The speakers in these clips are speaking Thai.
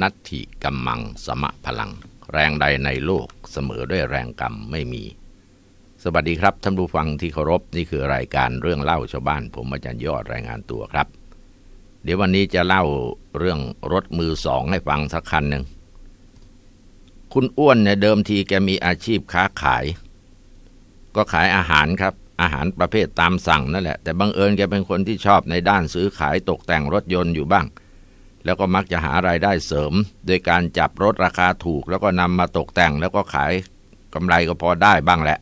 นัตถิกัมมังสมะพลัง แรงใดในโลกเสมอด้วยแรงกรรมไม่มี สวัสดีครับท่านผู้ฟังที่เคารพนี่คือรายการเรื่องเล่าชาวบ้าน ผมอาจารย์ยอดรายงานตัวครับ เดี๋ยววันนี้จะเล่าเรื่องรถมือสองให้ฟังสักคันหนึ่งคุณอ้วนเนี่ยเดิมทีแกมีอาชีพค้าขาย ก็ขายอาหารครับ อาหารประเภทตามสั่งนั่นแหละ แต่บังเอิญแกเป็นคนที่ชอบในด้านซื้อขายตกแต่งรถยนต์อยู่บ้างแล้วก็มักจะหารายได้เสริม โดยการจับรถราคาถูก แล้วก็นำมาตกแต่งแล้วก็ขายกำไรก็พอได้บ้างแหละ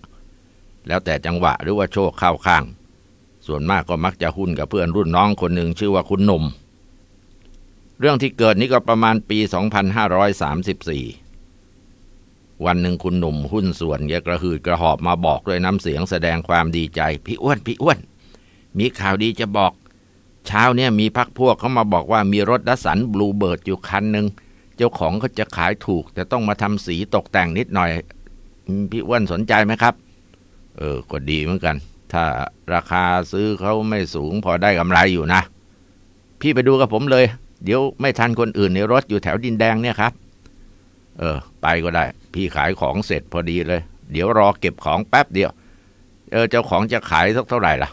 แล้วแต่จังหวะหรือว่าโชคเข้าข้าง ส่วนมากก็มักจะหุ้นกับเพื่อนรุ่นน้องคนหนึ่งชื่อว่าคุณหนุ่ม เรื่องที่เกิดนี้ก็ประมาณปี 2534 วันหนึ่งคุณหนุ่ม หุ้นส่วนแกกระหืดกระหอบมาบอก ด้วยน้ำเสียงแสดงความดีใจพี่อ้วนพี่อ้วน มีข่าวดีจะบอกเช้าเนี่ยมีพักพวกเขามาบอกว่ามีรถดัสสันบลูเบิร์ดอยู่คันหนึ่งเจ้าของเขาจะขายถูก แต่ต้องมาทำสีตกแต่งนิดหน่อย พี่อ้วนสนใจไหมครับ เออก็ดีเหมือนกัน ถ้าราคาซื้อเขาไม่สูงพอได้กำไรอยู่นะ พี่ไปดูกับผมเลย เดี๋ยวไม่ทันคนอื่นในรถอยู่แถวดินแดงเนี่ยครับ เออ ไปก็ได้ พี่ขายของเสร็จพอดีเลย เดี๋ยวรอเก็บของแป๊บเดียว เออ เจ้าของจะขายสักเท่าไหร่ล่ะ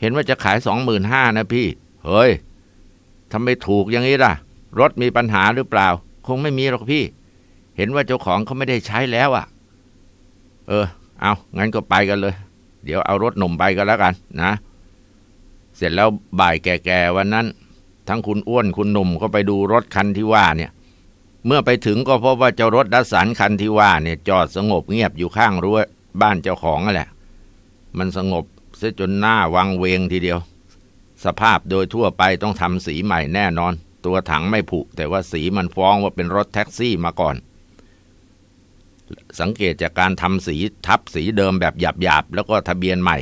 เห็นว่าจะขายสองหมื่นห้านะพี่ เฮ้ยทำไมถูกอย่างนี้ล่ะ รถมีปัญหาหรือเปล่า คงไม่มีหรอกพี่ เห็นว่าเจ้าของเขาไม่ได้ใช้แล้วอะ่ะเออ เอางั้นก็ไปกันเลย เดี๋ยวเอารถหนุ่มไปกันแล้วกัน นะ เสร็จแล้วบ่ายแก่ๆวันนั้น ทั้งคุณอ้วนคุณหนุ่ม ก็ไปดูรถคันที่ว่า เนี่ย เมื่อไปถึงก็พบว่าเจ้ารถดัสสันคันที่ว่าเนี่ย จอดสงบเงียบอยู่ข้างรั้วบ้านเจ้าของนั่นแหละ มันสงบเสียจนหน้าวังเวงทีเดียว สภาพโดยทั่วไปต้องทำสีใหม่แน่นอน ตัวถังไม่ผุ แต่ว่าสีมันฟ้องว่าเป็นรถแท็กซี่มาก่อน สังเกตจากการทำสีทับสีเดิมแบบหยาบๆ แล้วก็ทะเบียนใหม่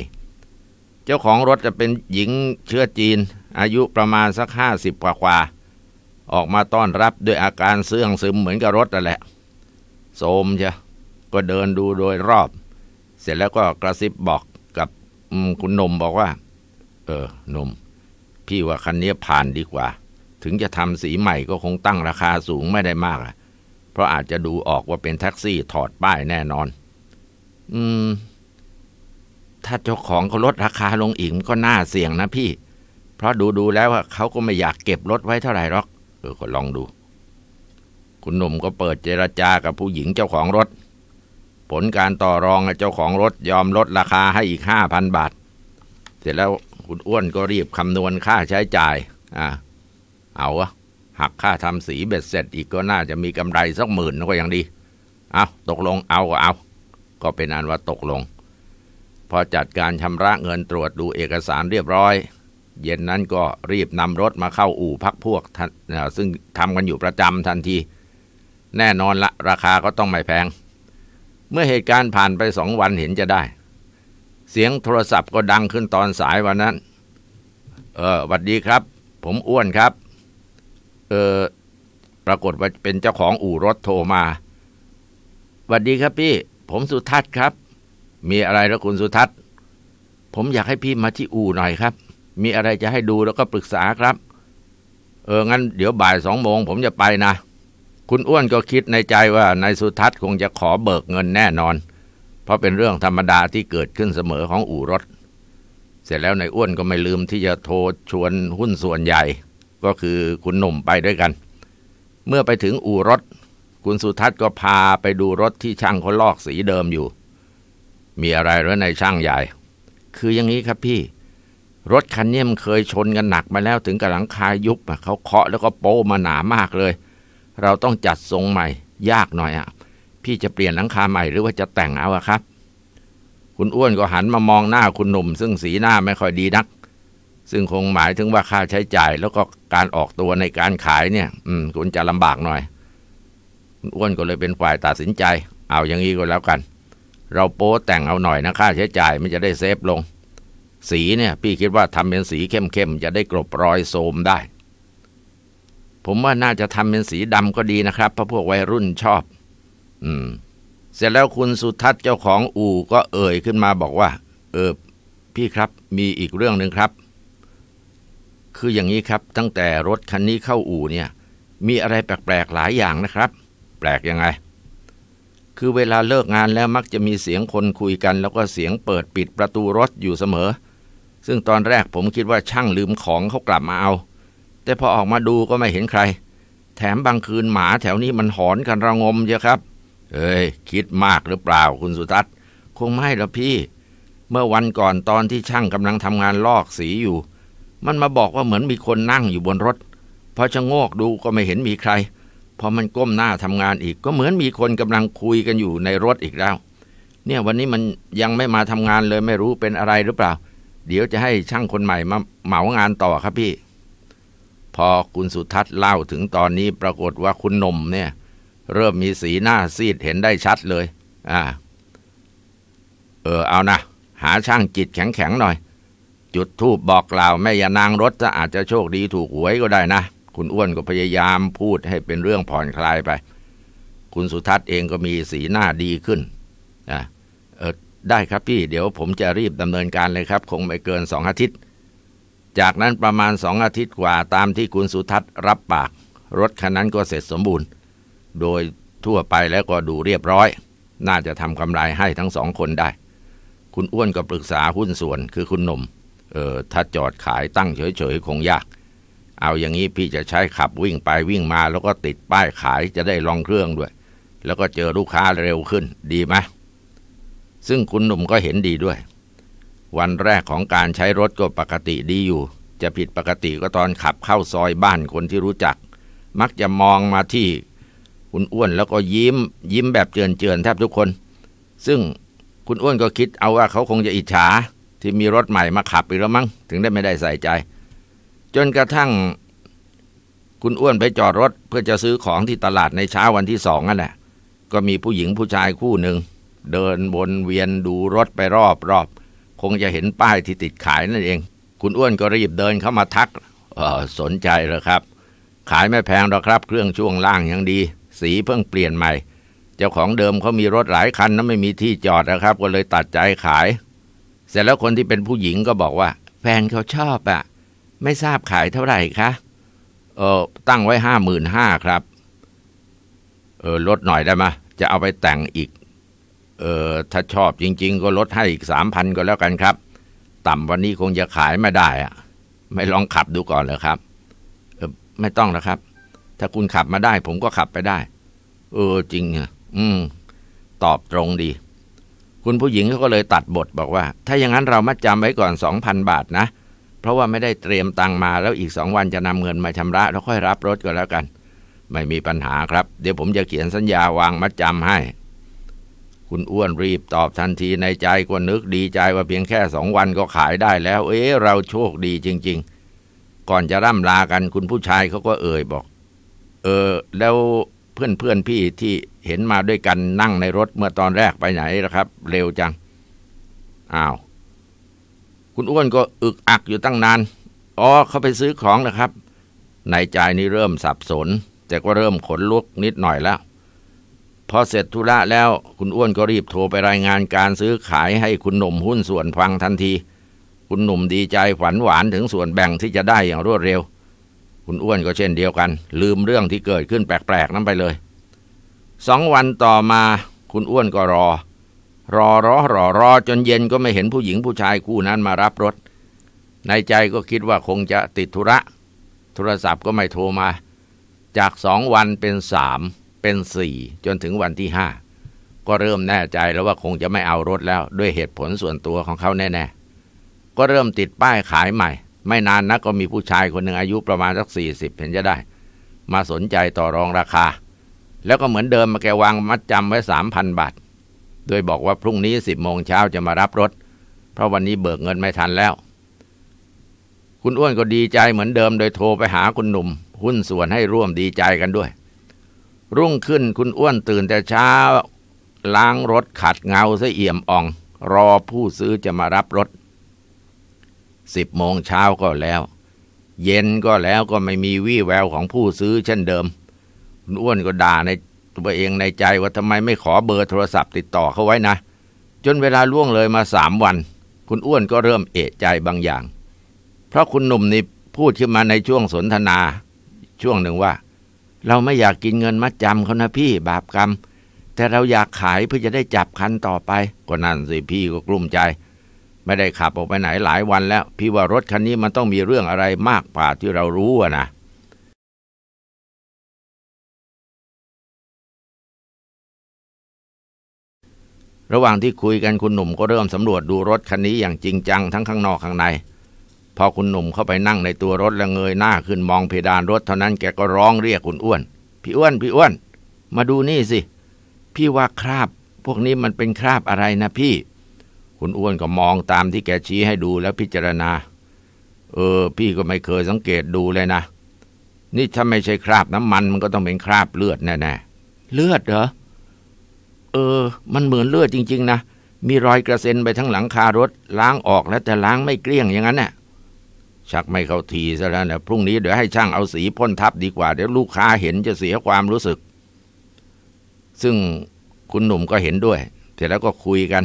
เจ้าของรถจะเป็นหญิงเชื้อจีน อายุประมาณสักห้าสิบกว่าๆ ออกมาต้อนรับด้วยอาการเสื่องซึมเหมือนกับรถนั่นแหละโสมใช่ก็เดินดูโดยรอบ เสร็จแล้วก็กระซิบบอกคุณนมบอกว่า เออนมพี่ว่าคันนี้ผ่านดีกว่า ถึงจะทำสีใหม่ก็คงตั้งราคาสูงไม่ได้มากอะเพราะอาจจะดูออกว่าเป็นแท็กซี่ถอดป้ายแน่นอน อืม ถ้าเจ้าของเขาลดราคาลงอีกก็น่าเสี่ยงนะพี่ เพราะดูดูแล้วว่าเขาก็ไม่อยากเก็บรถไว้เท่าไหร่หรอก เออก็ลองดู คุณหนุ่มก็เปิดเจรจากับผู้หญิงเจ้าของรถผลการต่อรองเจ้าของรถยอมลดราคาให้อีกห้าพันบาท เสร็จแล้วคุณอ้วนก็รีบคำนวณค่าใช้จ่ายอ่าเอาวะหักค่าทำสีเบ็ดเสร็จอีกก็น่าจะมีกำไรสักหมื่นก็ยังดี เอาตกลงเอาก็เอา ก็เป็นอันว่าตกลง พอจัดการชำระเงินตรวจดูเอกสารเรียบร้อย เย็นนั้นก็รีบนำรถมาเข้าอู่พักพวก ซึ่งทำกันอยู่ประจำทันที แน่นอนละราคาก็ต้องไม่แพงเมื่อเหตุการณ์ผ่านไปสองวันเห็นจะได้ เสียงโทรศัพท์ก็ดังขึ้นตอนสายวันนั้น เออหวัดดีครับ ผมอ้วนครับเออปรากฏว่าเป็นเจ้าของอู่รถโทรมาหวัดดีครับพี่ ผมสุทัศน์ครับ มีอะไรแล้วคุณสุทัศน์ ผมอยากให้พี่มาที่อู่หน่อยครับ มีอะไรจะให้ดูแล้วก็ปรึกษาครับ เอองั้นเดี๋ยวบ่ายสองโมงผมจะไปนะคุณอ้วนก็คิดในใจว่านายสุทัศน์คงจะขอเบิกเงินแน่นอน เพราะเป็นเรื่องธรรมดาที่เกิดขึ้นเสมอของอู่รถเสร็จแล้วนายอ้วนก็ไม่ลืมที่จะโทรชวนหุ้นส่วนใหญ่ ก็คือคุณหนุ่มไปด้วยกัน เมื่อไปถึงอู่รถคุณสุทัศน์ก็พาไปดูรถที่ช่างเขาลอกสีเดิมอยู่ มีอะไรหรือในช่างใหญ่ คืออย่างนี้ครับพี่ รถคันนี้มันเคยชนกันหนักมาแล้วถึงกับหลังคายุบเขาเคาะแล้วก็โป้มาหนามากเลยเราต้องจัดทรงใหม่ ยากหน่อยอ่ะพี่จะเปลี่ยนหลังคาใหม่หรือว่าจะแต่งเอาอะครับ คุณอ้วนก็หันมามองหน้าคุณหนุ่ม ซึ่งสีหน้าไม่ค่อยดีนัก ซึ่งคงหมายถึงว่าค่าใช้จ่ายแล้วก็การออกตัวในการขายเนี่ย อืมคุณจะลำบากหน่อยคุณอ้วนก็เลยเป็นฝ่ายตัดสินใจ เอาอย่างนี้ก็แล้วกัน เราโป๊แต่งเอาหน่อยนะค่าใช้จ่ายมันจะได้เซฟลง สีเนี่ยพี่คิดว่าทำเป็นสีเข้มๆจะได้กลบรอยโซมได้ผมว่าน่าจะทำเป็นสีดำก็ดีนะครับเพราะพวกวัยรุ่นชอบ อืม เสร็จแล้วคุณสุทัศน์เจ้าของอู่ก็เอ่ยขึ้นมาบอกว่า เออ พี่ครับมีอีกเรื่องหนึ่งครับ คืออย่างนี้ครับตั้งแต่รถคันนี้เข้าอู่เนี่ย มีอะไรแปลกๆ หลายอย่างนะครับ แปลกยังไง คือเวลาเลิกงานแล้วมักจะมีเสียงคนคุยกันแล้วก็เสียงเปิดปิดประตูรถอยู่เสมอ ซึ่งตอนแรก ผมคิดว่าช่างลืมของเขากลับมาเอาแต่พอออกมาดูก็ไม่เห็นใคร แถมบางคืนหมาแถวนี้มันหอนกันระงมเยอะครับ เอ้ยคิดมากหรือเปล่า คุณสุทัศน์คงไม่หรอกพี่ เมื่อวันก่อนตอนที่ช่างกำลังทำงานลอกสีอยู่ มันมาบอกว่าเหมือนมีคนนั่งอยู่บนรถ พอชะโงกดูก็ไม่เห็นมีใคร พอมันก้มหน้าทำงานอีกก็เหมือนมีคนกำลังคุยกันอยู่ในรถอีกแล้ว เนี่ยวันนี้มันยังไม่มาทำงานเลยไม่รู้เป็นอะไรหรือเปล่า เดี๋ยวจะให้ช่างคนใหม่มาเหมางานต่อครับพี่พอคุณสุทัศน์เล่าถึงตอนนี้ปรากฏว่าคุณนมเนี่ย เริ่มมีสีหน้าซีดเห็นได้ชัดเลย อ่า เออ เอานะหาช่างจิตแข็งๆหน่อย จุดทูบบอกกล่าวแม่ยานางรถจะอาจจะโชคดีถูกหวยก็ได้นะ คุณอ้วนก็พยายามพูดให้เป็นเรื่องผ่อนคลายไป คุณสุทัศน์เองก็มีสีหน้าดีขึ้นอ่าเออได้ครับพี่เดี๋ยวผมจะรีบดำเนินการเลยครับ คงไม่เกินสองอาทิตย์จากนั้นประมาณสองอาทิตย์กว่าตามที่คุณสุทัศน์รับปาก รถคันนั้นก็เสร็จสมบูรณ์ โดยทั่วไปแล้วก็ดูเรียบร้อย น่าจะทำกำไรให้ทั้งสองคนได้ คุณอ้วนก็ปรึกษาหุ้นส่วนคือคุณหนุ่มเออถ้าจอดขายตั้งเฉยๆคงยาก เอาอย่างนี้พี่จะใช้ขับวิ่งไปวิ่งมาแล้วก็ติดป้ายขายจะได้ลองเครื่องด้วย แล้วก็เจอลูกค้าเร็วขึ้นดีไหมซึ่งคุณหนุ่มก็เห็นดีด้วยวันแรกของการใช้รถก็ปกติดีอยู่ จะผิดปกติก็ตอนขับเข้าซอยบ้านคนที่รู้จัก มักจะมองมาที่คุณอ้วนแล้วก็ยิ้มยิ้มแบบเจือนเจือนแทบทุกคน ซึ่งคุณอ้วนก็คิดเอาว่าเขาคงจะอิจฉา ที่มีรถใหม่มาขับอีกแล้วมั้งถึงได้ไม่ได้ใส่ใจ จนกระทั่งคุณอ้วนไปจอดรถเพื่อจะซื้อของที่ตลาดในเช้าวันที่สองนั่นแหละ ก็มีผู้หญิงผู้ชายคู่หนึ่งเดินวนเวียนดูรถไปรอบรอบคงจะเห็นป้ายที่ติดขายนั่นเอง คุณอ้วนก็รีบเดินเข้ามาทักสนใจเหรอครับ ขายไม่แพงหรอกครับเครื่องช่วงล่างยังดี สีเพิ่งเปลี่ยนใหม่เจ้าของเดิมเขามีรถหลายคันนะไม่มีที่จอดนะครับ ก็เลยตัดใจขาย เสร็จแล้วคนที่เป็นผู้หญิงก็บอกว่าแฟนเขาชอบอะไม่ทราบขายเท่าไหร่คะเออตั้งไว้ห้าหมื่นห้าครับเออลดหน่อยได้ไหมจะเอาไปแต่งอีกเออถ้าชอบจริงๆก็ลดให้อีกสามพันก็แล้วกันครับ ต่ำวันนี้คงจะขายไม่ได้อะไม่ลองขับดูก่อนเหรอครับ เออไม่ต้องแล้วครับ ถ้าคุณขับมาได้ผมก็ขับไปได้ เออจริงอ่ะอืม ตอบตรงดี คุณผู้หญิงเขาก็เลยตัดบทบอกว่า ถ้าอย่างนั้นเรามัดจำไว้ก่อนสองพันบาทนะ เพราะว่าไม่ได้เตรียมตังมาแล้วอีกสองวันจะนำเงินมาชำระ แล้วค่อยรับรถก็แล้วกัน ไม่มีปัญหาครับ เดี๋ยวผมจะเขียนสัญญาวางมัดจำให้คุณอ้วนรีบตอบทันทีในใจก็นึกดีใจว่าเพียงแค่สองวันก็ขายได้แล้วเอ๊ะ เราโชคดีจริง ๆ ก่อนจะร่ำลากัน คุณผู้ชายเขาก็เอ่ยบอก เออ แล้วเพื่อนเพื่อนพี่ที่เห็นมาด้วยกันนั่งในรถเมื่อตอนแรกไปไหนล่ะครับ เร็วจังอ้าว คุณอ้วนก็อึกอักอยู่ตั้งนานอ๋อเขาไปซื้อของนะครับ ในใจนี่เริ่มสับสน แต่ก็เริ่มขนลุกนิดหน่อยแล้วพอเสร็จธุระแล้วคุณอ้วนก็รีบโทรไปรายงานการซื้อขายให้คุณหนุ่มหุ้นส่วนฟังทันที คุณหนุ่มดีใจฝันหวานถึงส่วนแบ่งที่จะได้อย่างรวดเร็ว คุณอ้วนก็เช่นเดียวกัน ลืมเรื่องที่เกิดขึ้นแปลกๆนั้นไปเลย สองวันต่อมาคุณอ้วนก็รอ รอรอรอรอจนเย็นก็ไม่เห็นผู้หญิงผู้ชายคู่นั้นมารับรถ ในใจก็คิดว่าคงจะติดธุระโทรศัพท์ก็ไม่โทรมา จากสองวันเป็นสามเป็นสี่จนถึงวันที่ห้าก็เริ่มแน่ใจแล้วว่าคงจะไม่เอารถแล้วด้วยเหตุผลส่วนตัวของเขาแน่ๆ ก็เริ่มติดป้ายขายใหม่ ไม่นานนักก็มีผู้ชายคนหนึ่งอายุประมาณสักสี่สิบเห็นจะได้ มาสนใจต่อรองราคา แล้วก็เหมือนเดิมมาแกวางมัดจำไว้สามพันบาท โดยบอกว่าพรุ่งนี้สิบโมงเช้าจะมารับรถ เพราะวันนี้เบิกเงินไม่ทันแล้ว คุณอ้วนก็ดีใจเหมือนเดิมโดยโทรไปหาคุณหนุ่ม หุ้นส่วนให้ร่วมดีใจกันด้วยรุ่งขึ้นคุณอ้วนตื่นแต่เช้าล้างรถขัดเงาียเอี่ยมอ่องรอผู้ซื้อจะมารับรถสิบโมงเช้าก็แล้ว เย็นก็แล้วก็ไม่มีวี่แววของผู้ซื้อเช่นเดิมคุณอ้วนก็ด่าในตัวเองในใจว่าทำไมไม่ขอเบอร์โทรศัพท์ ติดต่อเขาไว้นะ จนเวลาล่วงเลยมาสามวัน คุณอ้วนก็เริ่มเอะใจบางอย่าง เพราะคุณหนุ่มนี่พูดขึ้นมาในช่วงสนทนา ช่วงหนึ่งว่าเราไม่อยากกินเงินมัดจำเขานะพี่บาปกรรมแต่เราอยากขายเพื่อจะได้จับคันต่อไปก็นั่นสิพี่ก็กลุ้มใจ ไม่ได้ขับออกไปไหนหลายวันแล้วพี่ว่ารถคันนี้มันต้องมีเรื่องอะไรมากกว่าที่เรารู้อะนะระหว่างที่คุยกันคุณหนุ่มก็เริ่มสำรวจดูรถคันนี้อย่างจริงจังทั้งข้างนอกข้างในพอคุณหนุ่มเข้าไปนั่งในตัวรถแล้วเงยหน้าขึ้นมองเพดานรถเท่านั้นแกก็ร้องเรียกคุณอ้วน พี่อ้วน พี่อ้วน มาดูนี่สิ พี่ว่าคราบ พวกนี้มันเป็นคราบอะไรนะพี่ คุณอ้วนก็มองตามที่แกชี้ให้ดูแล้วพิจารณา เออ พี่ก็ไม่เคยสังเกตดูเลยนะ นี่ถ้าไม่ใช่คราบน้ำมันมันก็ต้องเป็นคราบเลือดแน่ๆ เลือดเหรอ เออ มันเหมือนเลือดจริงๆนะ มีรอยกระเซ็นไปทั้งหลังคารถ ล้างออกแล้วแต่ล้างไม่เกลี้ยงอย่างนั้นน่ะชักไม่เข้าทีซะแล้วนะพรุ่งนี้เดี๋ยวให้ช่างเอาสีพ่นทับดีกว่า เดี๋ยวลูกค้าเห็นจะเสียความรู้สึก ซึ่งคุณหนุ่มก็เห็นด้วยเสร็จแล้วก็คุยกัน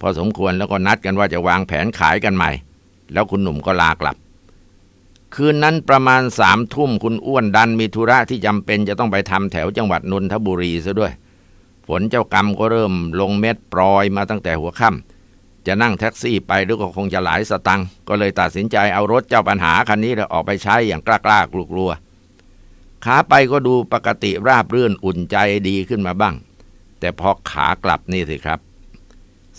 พอสมควรแล้วก็นัดกันว่าจะวางแผนขายกันใหม่ แล้วคุณหนุ่มก็ลากลับ คืนนั้นประมาณสามทุ่มคุณอ้วนดันมีธุระที่จำเป็นจะต้องไปทำแถวจังหวัดนนทบุรีซะด้วย ฝนเจ้ากรรมก็เริ่ม ลงเม็ดปลอยมาตั้งแต่หัวค่ำจะนั่งแท็กซี่ไปหรือก็คงจะหลายสตังค์ก็เลยตัดสินใจเอารถเจ้าปัญหาคันนี้เลยออกไปใช้อย่างกล้ากล้ากลัวขาไปก็ดูปกติราบรื่นอุ่นใจดีขึ้นมาบ้าง แต่พอขากลับนี่สิครับ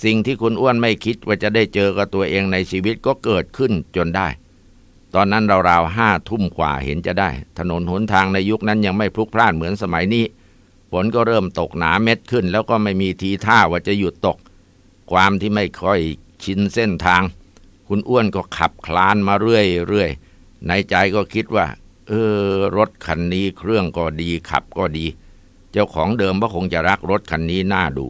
สิ่งที่คุณอ้วนไม่คิดว่าจะได้เจอกับตัวเองในชีวิตก็เกิดขึ้นจนได้ ตอนนั้นราวๆห้าทุ่มกว่าเห็นจะได้ ถนนหนทางในยุคนั้นยังไม่พลุกพล่านเหมือนสมัยนี้ฝนก็เริ่มตกหนาเม็ดขึ้น แล้วก็ไม่มีทีท่าว่าจะหยุดตกความที่ไม่ค่อยชินเส้นทาง คุณอ้วนก็ขับคลานมาเรื่อยๆในใจก็คิดว่า เออ รถคันนี้เครื่องก็ดีขับก็ดี เจ้าของเดิมก็คงจะรักรถคันนี้น่าดู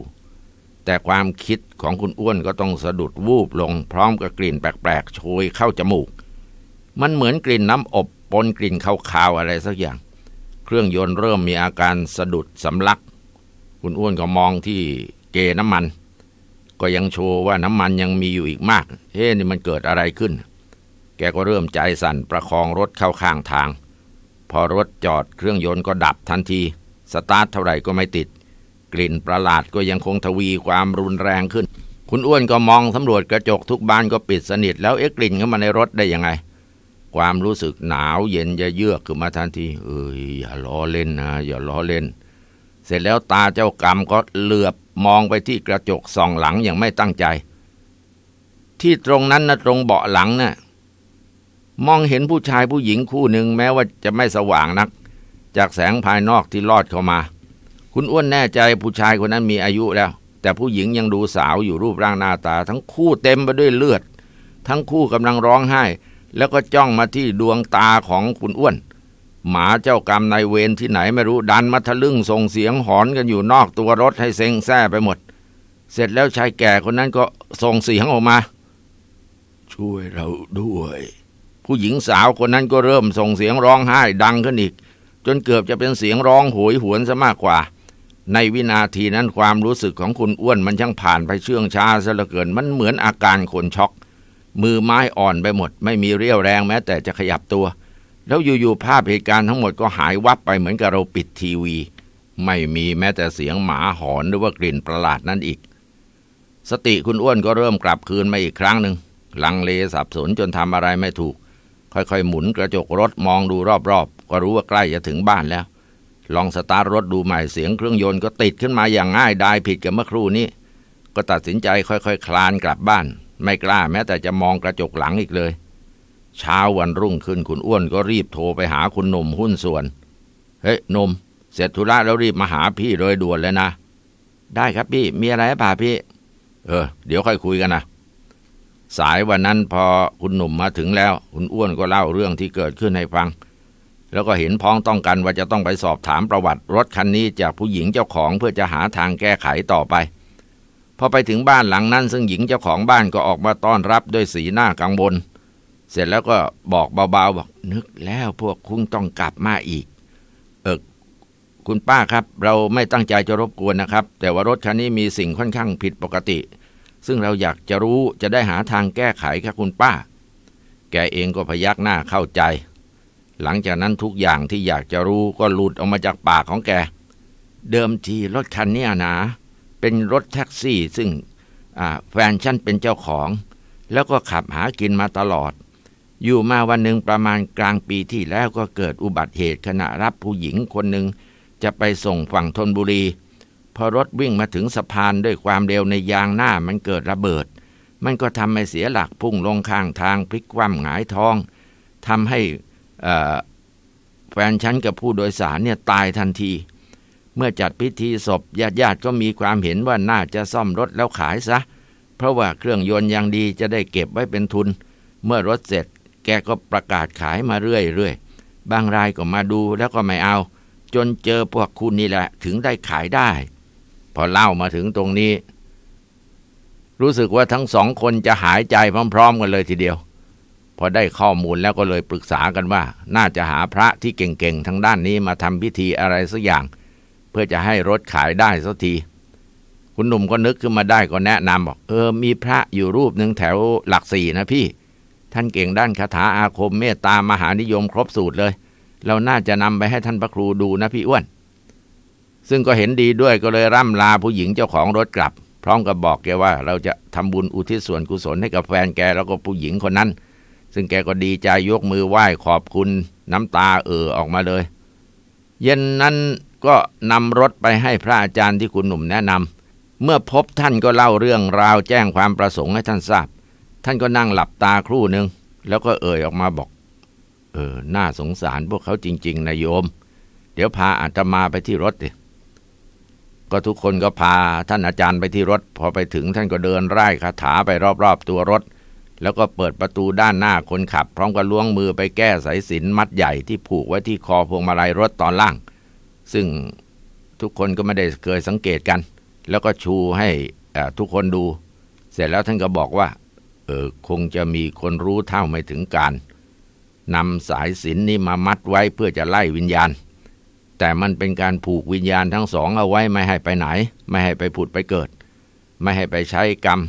แต่ความคิดของคุณอ้วนก็ต้องสะดุด วูบลงพร้อมกับกลิ่นแปลกๆ โชยเข้าจมูก มันเหมือนกลิ่นน้ำ อบปนกลิ่นข้าวๆอะไรสักอย่าง เครื่องยนต์เริ่มมีอาการสะดุดสำลัก คุณอ้วนก็มองที่เกน้ำมันก็ยังโชว์ว่าน้ำมันยังมีอยู่อีกมาก เฮ้นี่มันเกิดอะไรขึ้น แกก็เริ่มใจสั่นประคองรถเข้าข้างทาง พอรถจอดเครื่องยนต์ก็ดับทันที สตาร์ทเท่าไหร่ก็ไม่ติด กลิ่นประหลาดก็ยังคงทวีความรุนแรงขึ้น คุณอ้วนก็มองสำรวจกระจกทุกบานก็ปิดสนิท แล้วเอ๊ะกลิ่นเข้ามาในรถได้ยังไง ความรู้สึกหนาวเย็นจะเยือกขึ้นมาทันที เอออย่าล้อเล่นนะอย่าล้อเล่นเสร็จแล้วตาเจ้ากรรมก็เหลือบ มองไปที่กระจกส่องหลังอย่างไม่ตั้งใจ ที่ตรงนั้นนะตรงเบาะหลังนะ่ะมองเห็นผู้ชายผู้หญิงคู่หนึ่งแม้ว่าจะไม่สว่างนัก จากแสงภายนอกที่ลอดเข้ามา คุณอ้วนแน่ใจผู้ชายคนนั้นมีอายุแล้ว แต่ผู้หญิงยังดูสาวอยู่รูปร่างหน้าตา ทั้งคู่เต็มไปด้วยเลือด ทั้งคู่กำลังร้องไห้ แล้วก็จ้องมาที่ดวงตาของคุณอ้วนหมาเจ้ากรรมนายเวรที่ไหนไม่รู้ ดันมาทะลึ่งส่งเสียงหอนกันอยู่นอกตัวรถให้เซ็งแซ่ไปหมด เสร็จแล้วชายแก่คนนั้นก็ส่งเสียงออกมา ช่วยเราด้วย ผู้หญิงสาวคนนั้นก็เริ่มส่งเสียงร้องไห้ ดังขึ้นอีก จนเกือบจะเป็นเสียงร้องโหยหวนซะมากกว่า ในวินาทีนั้นความรู้สึกของคุณอ้วนมันช่างผ่านไปเชื่องช้าซะเหลือเกินมันเหมือนอาการคนช็อกมือไม้อ่อนไปหมด ไม่มีเรี่ยวแรงแม้ แต่จะขยับตัวแล้วอยู่ ๆ ภาพเหตุการณ์ทั้งหมดก็หายวับไปเหมือนกับเราปิดทีวี ไม่มีแม้แต่เสียงหมาหอนหรือว่ากลิ่นประหลาดนั่นอีก สติคุณอ้วนก็เริ่มกลับคืนมาอีกครั้งหนึ่งลังเลสับสนจนทำอะไรไม่ถูก ค่อย ๆ หมุนกระจกรถมองดูรอบ ๆ ก็รู้ว่าใกล้จะถึงบ้านแล้ว ลองสตาร์ทรถดูใหม่เสียงเครื่องยนต์ก็ติดขึ้นมาอย่างง่ายดายผิดกับเมื่อครู่นี้ก็ตัดสินใจค่อยๆคลานกลับบ้าน ไม่กล้าแม้แต่จะมองกระจกหลังอีกเลยเช้าวันรุ่งขึ้นคุณอ้วนก็รีบโทรไปหาคุณหนุ่มหุ้นส่วน เฮ้ยหนุ่มเสร็จธุระแล้วรีบมาหาพี่โดยด่วนเลยนะได้ครับพี่มีอะไรป่ะพี่ เออ เดี๋ยวค่อยคุยกันนะสายวันนั้นพอคุณหนุ่มมาถึงแล้วคุณอ้วนก็เล่าเรื่องที่เกิดขึ้นให้ฟัง แล้วก็เห็นพ้องต้องกันว่าจะต้องไปสอบถามประวัติรถคันนี้ จากผู้หญิงเจ้าของเพื่อจะหาทางแก้ไขต่อไป พอไปถึงบ้านหลังนั้น ซึ่งหญิงเจ้าของบ้านก็ออกมาต้อนรับด้วยสีหน้ากังวลเสร็จแล้วก็บอกเบาๆ บอกนึกแล้วพวกคุณต้องกลับมาอีก เออคุณป้าครับเราไม่ตั้งใจจะรบกวนนะครับ แต่ว่ารถคันนี้มีสิ่งค่อนข้างผิดปกติ ซึ่งเราอยากจะรู้จะได้หาทางแก้ไขครับคุณป้า แกเองก็พยักหน้าเข้าใจ หลังจากนั้นทุกอย่างที่อยากจะรู้ก็หลุดออกมาจากปากของแก เดิมทีรถคันนี้นะ เป็นรถแท็กซี่ซึ่งแฟนฉันเป็นเจ้าของ แล้วก็ขับหากินมาตลอดอยู่มาวันหนึ่งประมาณกลางปีที่แล้วก็เกิดอุบัติเหตุขณะรับผู้หญิงคนหนึ่ง จะไปส่งฝั่งธนบุรี พอรถวิ่งมาถึงสะพานด้วยความเร็วในยางหน้ามันเกิดระเบิด มันก็ทำให้เสียหลักพุ่งลงข้างทางพลิกคว่ำหงายท้อง ทำให้แฟนฉันกับผู้โดยสารเนี่ยตายทันที เมื่อจัดพิธีศพญาติญาติก็มีความเห็นว่าน่าจะซ่อมรถแล้วขายซะ เพราะว่าเครื่องยนต์ยังดีจะได้เก็บไว้เป็นทุน เมื่อรถเสร็จแกก็ประกาศขายมาเรื่อยๆ บางรายก็มาดูแล้วก็ไม่เอา จนเจอพวกคุณนี่แหละถึงได้ขายได้ พอเล่ามาถึงตรงนี้ รู้สึกว่าทั้งสองคนจะหายใจพร้อม ๆ กันเลยทีเดียว พอได้ข้อมูลแล้วก็เลยปรึกษากันว่า น่าจะหาพระที่เก่งๆทางด้านนี้มาทำพิธีอะไรสักอย่าง เพื่อจะให้รถขายได้สักที คุณหนุ่มก็นึกขึ้นมาได้ก็แนะนำบอก เออมีพระอยู่รูปหนึ่งแถวหลักสี่นะพี่ท่านเก่งด้านคาถาอาคมเมตตามหานิยมครบสูตรเลย เราน่าจะนำไปให้ท่านพระครูดูนะพี่อ้วน ซึ่งก็เห็นดีด้วยก็เลยร่ำลาผู้หญิงเจ้าของรถกลับพร้อมกับบอกแกว่าเราจะทำบุญอุทิศส่วนกุศลให้กับแฟนแกแล้วก็ผู้หญิงคนนั้น ซึ่งแกก็ดีใจยกมือไหว้ขอบคุณน้ำตาเอ่อออกมาเลย เย็นนั้นก็นำรถไปให้พระอาจารย์ที่คุณหนุ่มแนะนำเมื่อพบท่านก็เล่าเรื่องราวแจ้งความประสงค์ให้ท่านทราบท่านก็นั่งหลับตาครู่หนึ่งแล้วก็เอ่ยออกมาบอก เออ น่าสงสารพวกเขาจริง ๆนายโยม เดี๋ยวพาอาตมาไปที่รถดิก็ทุกคนก็พาท่านอาจารย์ไปที่รถ พอไปถึงท่านก็เดินไร่คาถาไปรอบๆตัวรถ แล้วก็เปิดประตูด้านหน้าคนขับ พร้อมกับล้วงมือไปแก้สายสินมัดใหญ่ที่ผูกไว้ที่คอพวงมาลัยรถตอนล่าง ซึ่งทุกคนก็ไม่ได้เคยสังเกตกัน แล้วก็ชูให้ทุกคนดู เสร็จแล้วท่านก็บอกว่าเออคงจะมีคนรู้เท่าไม่ถึงการนำสายสินนี้มามัดไว้เพื่อจะไล่วิญญาณ แต่มันเป็นการผูกวิญญาณทั้งสอง เอาไว้ไม่ให้ไปไหน ไม่ให้ไปผุดไปเกิด ไม่ให้ไปใช้กรรม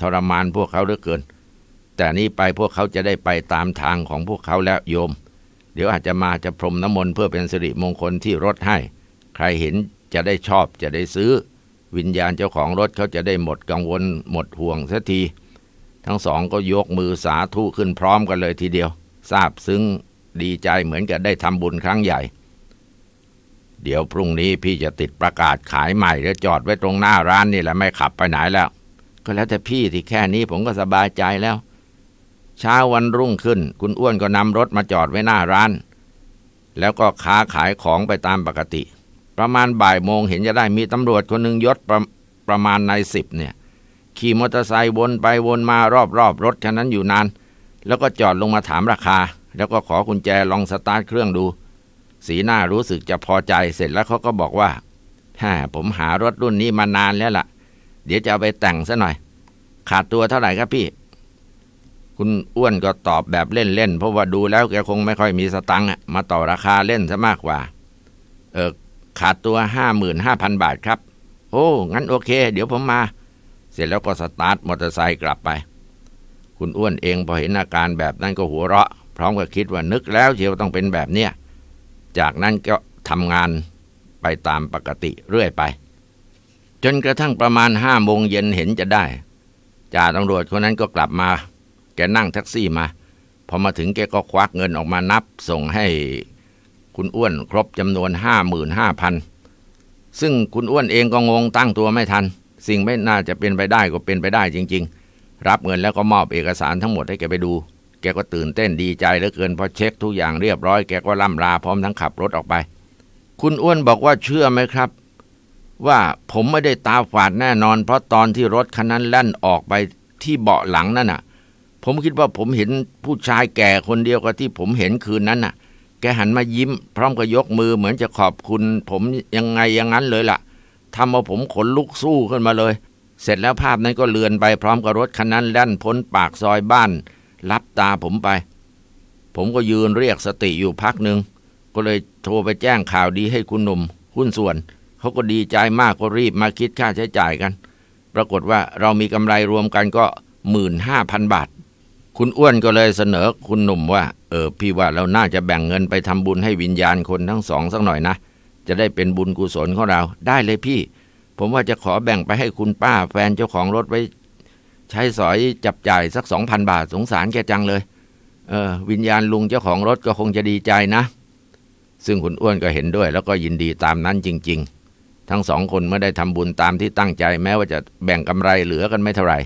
ทรมานพวกเขาเหลือเกิน แต่นี้ไปพวกเขาจะได้ไปตามทางของพวกเขาแล้วโยม เดี๋ยวอาจจะมาจะพรมน้ำมนต์เพื่อเป็นสิริมงคลที่รถให้ ใครเห็นจะได้ชอบจะได้ซื้อ วิญญาณเจ้าของรถเขาจะได้หมดกังวลหมดห่วงสักทีทั้งสองก็ยกมือสาธุขึ้นพร้อมกันเลยทีเดียวทราบซึ้งดีใจเหมือนกับได้ทำบุญครั้งใหญ่ เดี๋ยวพรุ่งนี้พี่จะติดประกาศขายใหม่แล้วจอดไว้ตรงหน้าร้านนี่แหละไม่ขับไปไหนแล้ว ก็แล้วแต่พี่ที่แค่นี้ผมก็สบายใจแล้ว เช้าวันรุ่งขึ้นคุณอ้วนก็นำรถมาจอดไว้หน้าร้าน แล้วก็ค้าขายของไปตามปกติ ประมาณบ่ายโมงเห็นจะได้มีตำรวจคนหนึ่งยศประประมาณนายสิบ เนี่ยขี่มอเตอร์ไซค์วนไปวนมารอบๆรรถคันนั้นอยู่นาน แล้วก็จอดลงมาถามราคา แล้วก็ขอกุญแจลองสตาร์ทเครื่องดู สีหน้ารู้สึกจะพอใจเสร็จแล้วเขาก็บอกว่าฮ่าผมหารถรุ่นนี้มานานแล้วละ่ะ เดี๋ยวจะเอาไปแต่งซะหน่อย ขาดตัวเท่าไหร่ครับพี่ คุณอ้วนก็ตอบแบบเล่น ๆ เพราะว่าดูแล้วแกคงไม่ค่อยมีสตังค์มาต่อราคาเล่นซะมากกว่า เออขาดตัวห้าหมื่นห้าพันบาทครับ โอ้งั้นโอเค เดี๋ยวผมมาสร็จแล้วก็สตาร์ทมอเตอร์ไซค์กลับไป คุณอ้วนเองพอเห็นอาการแบบนั้นก็หัวเราะ พร้อมกับคิดว่านึกแล้วเชียวต้องเป็นแบบเนี้ยจากนั้นก็ทำงานไปตามปกติเรื่อยไป จนกระทั่งประมาณห้าโมงเย็นเห็นจะได้จ่าตำรวจคนนั้นก็กลับมา แกนั่งแท็กซี่มา พอมาถึงแกก็ควักเงินออกมานับส่งให้คุณอ้วนครบจำนวนห้าหมื่นห้าพันซึ่งคุณอ้วนเองก็งงตั้งตัวไม่ทันสิ่งไม่น่าจะเป็นไปได้ก็เป็นไปได้จริง ๆ รับเงินแล้วก็มอบเอกสารทั้งหมดให้แกไปดู แกก็ตื่นเต้นดีใจเหลือเกินพอเช็คทุกอย่างเรียบร้อยแกก็ล่ำลาพร้อมทั้งขับรถออกไป คุณอ้วนบอกว่าเชื่อไหมครับ ว่าผมไม่ได้ตาฝาดแน่นอนเพราะตอนที่รถคันนั้นแล่นออกไปที่เบาะหลังนั่นน่ะ ผมคิดว่าผมเห็นผู้ชาย แก่คนเดียวกับที่ผมเห็นคืนนั้นน่ะ แกหันมายิ้ม พร้อมกับยกมือเหมือนจะขอบคุณ ผมยังไงอย่างนั้นเลยละ่ะทำเอาผมขนลุกสู้ขึ้นมาเลย เสร็จแล้วภาพนั้นก็เลือนไปพร้อมกับรถคันนั้น แล่นพ้นปากซอยบ้านรับตาผมไป ผมก็ยืนเรียกสติอยู่พักหนึ่ง ก็เลยโทรไปแจ้งข่าวดีให้คุณหนุ่ม หุ้นส่วน เขาก็ดีใจมากก็รีบมาคิดค่าใช้จ่ายกัน ปรากฏว่าเรามีกำไรรวมกันก็หมื่นห้าพันบาท คุณอ้วนก็เลยเสนอคุณหนุ่มว่า เออ พี่ว่าเราน่าจะแบ่งเงินไปทำบุญให้วิญญาณคนทั้งสองสักหน่อยนะเจะได้เป็นบุญกุศลของเราได้เลยพี่ ผมว่าจะขอแบ่งไปให้คุณป้า แฟนเจ้าของรถไว้ ใช้สอยจับจ่ายสักสองพันบาทสงสารแกจังเลยเออวิญญาณลุงเจ้าของรถก็คงจะดีใจนะ ซึ่งคุณอ้วนก็เห็นด้วย แล้วก็ยินดีตามนั้นจริง ๆ ทั้งสองคนเมื่อได้ทำบุญตามที่ตั้งใจ แม้ว่าจะแบ่งกำไรเหลือกันไม่เท่าไหร่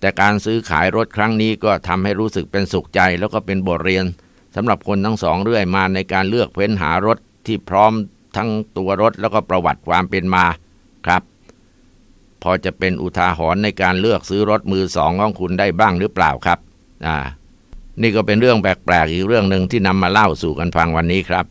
แต่การซื้อขายรถครั้งนี้ก็ทำให้รู้สึกเป็นสุขใจ แล้วก็เป็นบทเรียนสำหรับคนทั้งสองเรื่อยมาในการเลือกเพ้นหารถที่พร้อมทั้งตัวรถแล้วก็ประวัติความเป็นมาครับ พอจะเป็นอุทาหรณ์ในการเลือกซื้อรถมือสองของคุณได้บ้างหรือเปล่าครับอ่านี่ก็เป็นเรื่องแปลกๆอีกเรื่องหนึ่งที่นำมาเล่าสู่กันฟังวันนี้ครับ